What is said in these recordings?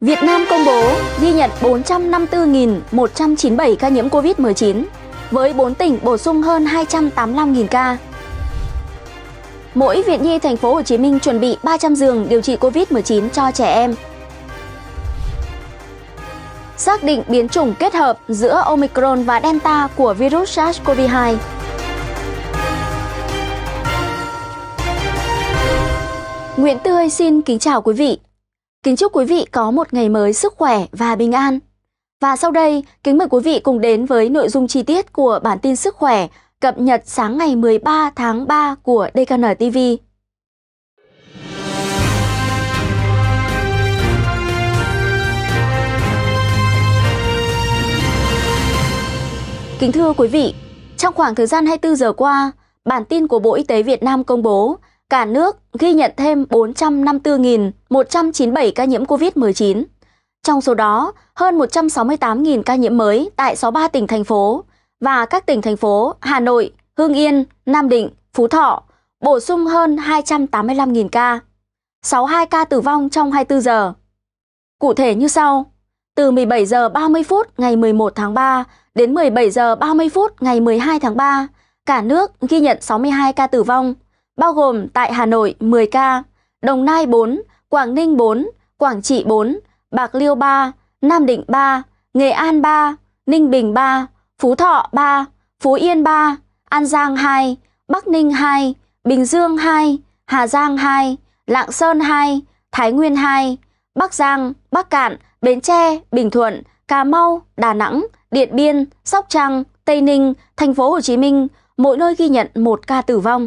Việt Nam công bố ghi nhận 454.197 ca nhiễm COVID-19 với 4 tỉnh bổ sung hơn 285.000 ca. Mỗi Viện Nhi thành phố Hồ Chí Minh chuẩn bị 300 giường điều trị COVID-19 cho trẻ em. Xác định biến chủng kết hợp giữa Omicron và Delta của virus SARS-CoV-2. Nguyễn Tươi xin kính chào quý vị. Kính chúc quý vị có một ngày mới sức khỏe và bình an. Và sau đây, kính mời quý vị cùng đến với nội dung chi tiết của bản tin sức khỏe cập nhật sáng ngày 13 tháng 3 của DKN TV. Kính thưa quý vị, trong khoảng thời gian 24 giờ qua, bản tin của Bộ Y tế Việt Nam công bố cả nước ghi nhận thêm 454.197 ca nhiễm COVID-19. Trong số đó, hơn 168.000 ca nhiễm mới tại 63 tỉnh thành phố và các tỉnh thành phố Hà Nội, Hương Yên, Nam Định, Phú Thọ bổ sung hơn 285.000 ca. 62 ca tử vong trong 24 giờ. Cụ thể như sau: từ 17 giờ 30 phút ngày 11 tháng 3 đến 17 giờ 30 phút ngày 12 tháng 3, cả nước ghi nhận 62 ca tử vong bao gồm tại Hà Nội 10 ca, Đồng Nai 4, Quảng Ninh 4, Quảng Trị 4, Bạc Liêu 3, Nam Định 3, Nghệ An 3, Ninh Bình 3, Phú Thọ 3, Phú Yên 3, An Giang 2, Bắc Ninh 2, Bình Dương 2, Hà Giang 2, Lạng Sơn 2, Thái Nguyên 2, Bắc Giang, Bắc Cạn, Bến Tre, Bình Thuận, Cà Mau, Đà Nẵng, Điện Biên, Sóc Trăng, Tây Ninh, Thành phố Hồ Chí Minh, mỗi nơi ghi nhận một ca tử vong.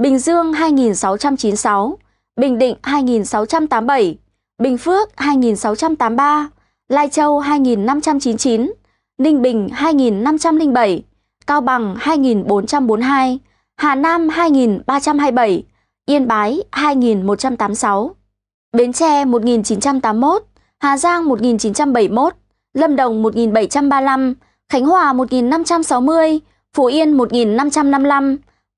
Bình Dương 2696, Bình Định 2687, Bình Phước 2683, Lai Châu 2599, Ninh Bình 2507, Cao Bằng 2442, Hà Nam 2327, Yên Bái 2186, Bến Tre 1981, Hà Giang 1971, Lâm Đồng 1735, Khánh Hòa 1560, Phú Yên 1555,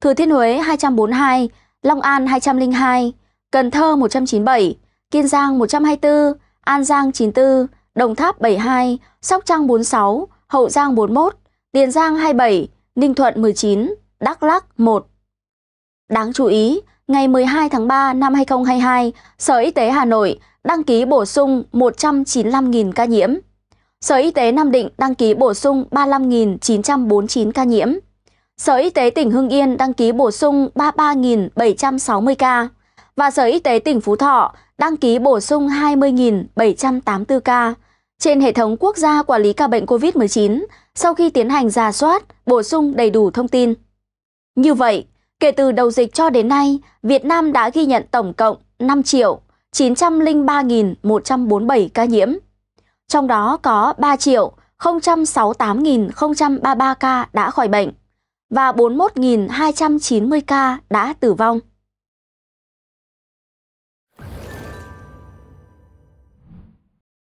Thừa Thiên Huế 242, Long An 202, Cần Thơ 197, Kiên Giang 124, An Giang 94, Đồng Tháp 72, Sóc Trăng 46, Hậu Giang 41, Tiền Giang 27, Ninh Thuận 19, Đắk Lắc 1. Đáng chú ý, ngày 12 tháng 3 năm 2022, Sở Y tế Hà Nội đăng ký bổ sung 195.000 ca nhiễm. Sở Y tế Nam Định đăng ký bổ sung 35.949 ca nhiễm. Sở Y tế tỉnh Hưng Yên đăng ký bổ sung 33.760 ca và Sở Y tế tỉnh Phú Thọ đăng ký bổ sung 20.784 ca trên hệ thống quốc gia quản lý ca bệnh COVID-19 sau khi tiến hành giả soát, bổ sung đầy đủ thông tin. Như vậy, kể từ đầu dịch cho đến nay, Việt Nam đã ghi nhận tổng cộng 5 triệu 903.147 ca nhiễm. Trong đó có 3 triệu 068.033 ca đã khỏi bệnh và 41.290 ca đã tử vong.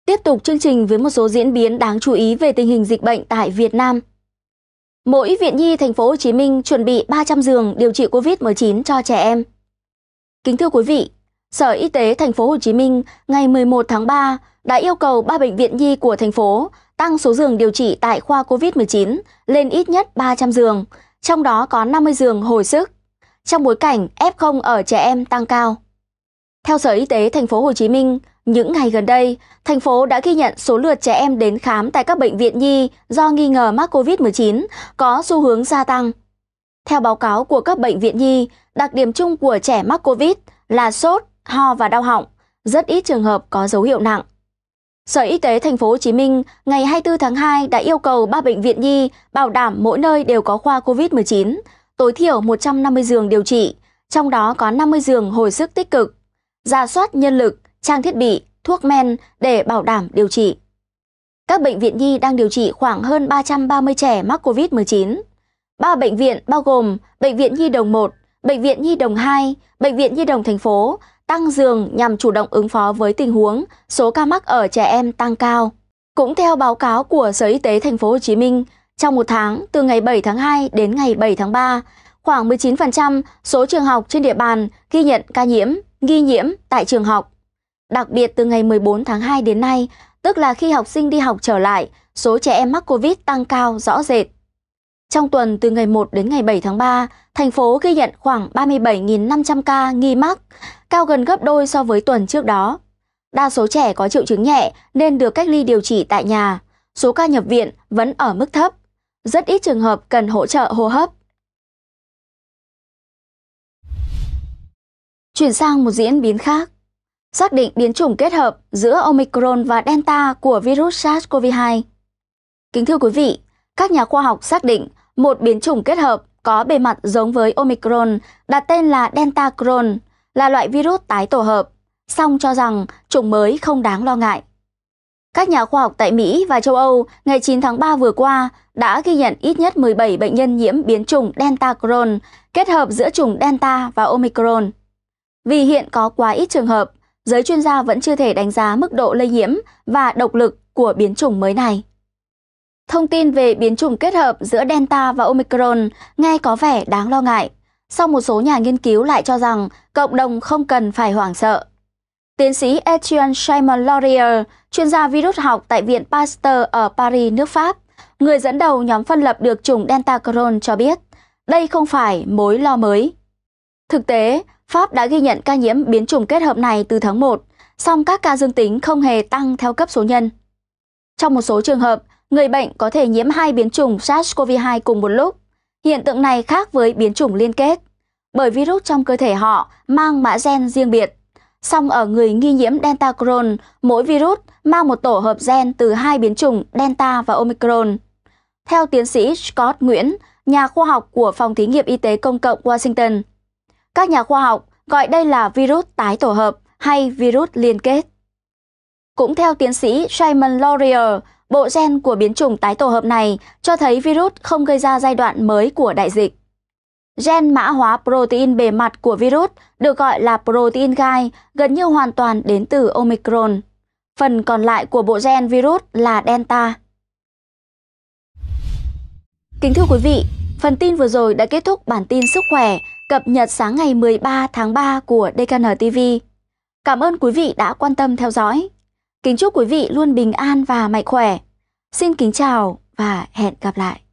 Tiếp tục chương trình với một số diễn biến đáng chú ý về tình hình dịch bệnh tại Việt Nam. Mỗi viện nhi thành phố Hồ Chí Minh chuẩn bị 300 giường điều trị COVID-19 cho trẻ em. Kính thưa quý vị, Sở Y tế thành phố Hồ Chí Minh ngày 11 tháng 3 đã yêu cầu ba bệnh viện nhi của thành phố tăng số giường điều trị tại khoa COVID-19 lên ít nhất 300 giường trong đó có 50 giường hồi sức, trong bối cảnh F0 ở trẻ em tăng cao. Theo Sở Y tế thành phố Hồ Chí Minh, những ngày gần đây, thành phố đã ghi nhận số lượt trẻ em đến khám tại các bệnh viện nhi do nghi ngờ mắc COVID-19 có xu hướng gia tăng. Theo báo cáo của các bệnh viện nhi, đặc điểm chung của trẻ mắc COVID là sốt, ho và đau họng, rất ít trường hợp có dấu hiệu nặng. Sở Y tế Thành phố Hồ Chí Minh ngày 24 tháng 2 đã yêu cầu ba bệnh viện nhi bảo đảm mỗi nơi đều có khoa COVID-19, tối thiểu 150 giường điều trị, trong đó có 50 giường hồi sức tích cực, ra soát nhân lực, trang thiết bị, thuốc men để bảo đảm điều trị. Các bệnh viện nhi đang điều trị khoảng hơn 330 trẻ mắc COVID-19. Ba bệnh viện bao gồm Bệnh viện Nhi Đồng 1, Bệnh viện Nhi Đồng 2, Bệnh viện Nhi Đồng thành phố tăng giường nhằm chủ động ứng phó với tình huống số ca mắc ở trẻ em tăng cao. Cũng theo báo cáo của Sở Y tế Thành phố Hồ Chí Minh, trong một tháng từ ngày 7 tháng 2 đến ngày 7 tháng 3, khoảng 19% số trường học trên địa bàn ghi nhận ca nhiễm, nghi nhiễm tại trường học. Đặc biệt từ ngày 14 tháng 2 đến nay, tức là khi học sinh đi học trở lại, số trẻ em mắc COVID tăng cao rõ rệt. Trong tuần từ ngày 1 đến ngày 7 tháng 3, thành phố ghi nhận khoảng 37.500 ca nghi mắc, cao gần gấp đôi so với tuần trước đó. Đa số trẻ có triệu chứng nhẹ nên được cách ly điều trị tại nhà. Số ca nhập viện vẫn ở mức thấp. Rất ít trường hợp cần hỗ trợ hô hấp. Chuyển sang một diễn biến khác. Xác định biến chủng kết hợp giữa Omicron và Delta của virus SARS-CoV-2. Kính thưa quý vị, các nhà khoa học xác định một biến chủng kết hợp có bề mặt giống với Omicron, đặt tên là Delta Cron, là loại virus tái tổ hợp, song cho rằng chủng mới không đáng lo ngại. Các nhà khoa học tại Mỹ và châu Âu ngày 9 tháng 3 vừa qua đã ghi nhận ít nhất 17 bệnh nhân nhiễm biến chủng Delta Cron kết hợp giữa chủng Delta và Omicron. Vì hiện có quá ít trường hợp, giới chuyên gia vẫn chưa thể đánh giá mức độ lây nhiễm và độc lực của biến chủng mới này. Thông tin về biến chủng kết hợp giữa Delta và Omicron nghe có vẻ đáng lo ngại, song một số nhà nghiên cứu lại cho rằng cộng đồng không cần phải hoảng sợ. Tiến sĩ Etienne Simon Laurier, chuyên gia virus học tại Viện Pasteur ở Paris, nước Pháp, người dẫn đầu nhóm phân lập được chủng Delta Crohn cho biết, đây không phải mối lo mới. Thực tế, Pháp đã ghi nhận ca nhiễm biến chủng kết hợp này từ tháng 1, song các ca dương tính không hề tăng theo cấp số nhân. Trong một số trường hợp, người bệnh có thể nhiễm hai biến chủng SARS-CoV-2 cùng một lúc. Hiện tượng này khác với biến chủng liên kết, bởi virus trong cơ thể họ mang mã gen riêng biệt. Song ở người nghi nhiễm Delta Crohn, mỗi virus mang một tổ hợp gen từ hai biến chủng Delta và Omicron. Theo tiến sĩ Scott Nguyễn, nhà khoa học của Phòng Thí nghiệm Y tế Công cộng Washington, các nhà khoa học gọi đây là virus tái tổ hợp hay virus liên kết. Cũng theo tiến sĩ Simon Laurier, Bộ gen của biến chủng tái tổ hợp này cho thấy virus không gây ra giai đoạn mới của đại dịch. Gen mã hóa protein bề mặt của virus được gọi là protein gai gần như hoàn toàn đến từ Omicron. Phần còn lại của bộ gen virus là Delta. Kính thưa quý vị, phần tin vừa rồi đã kết thúc bản tin sức khỏe cập nhật sáng ngày 13 tháng 3 của DKN TV. Cảm ơn quý vị đã quan tâm theo dõi. Kính chúc quý vị luôn bình an và mạnh khỏe. Xin kính chào và hẹn gặp lại.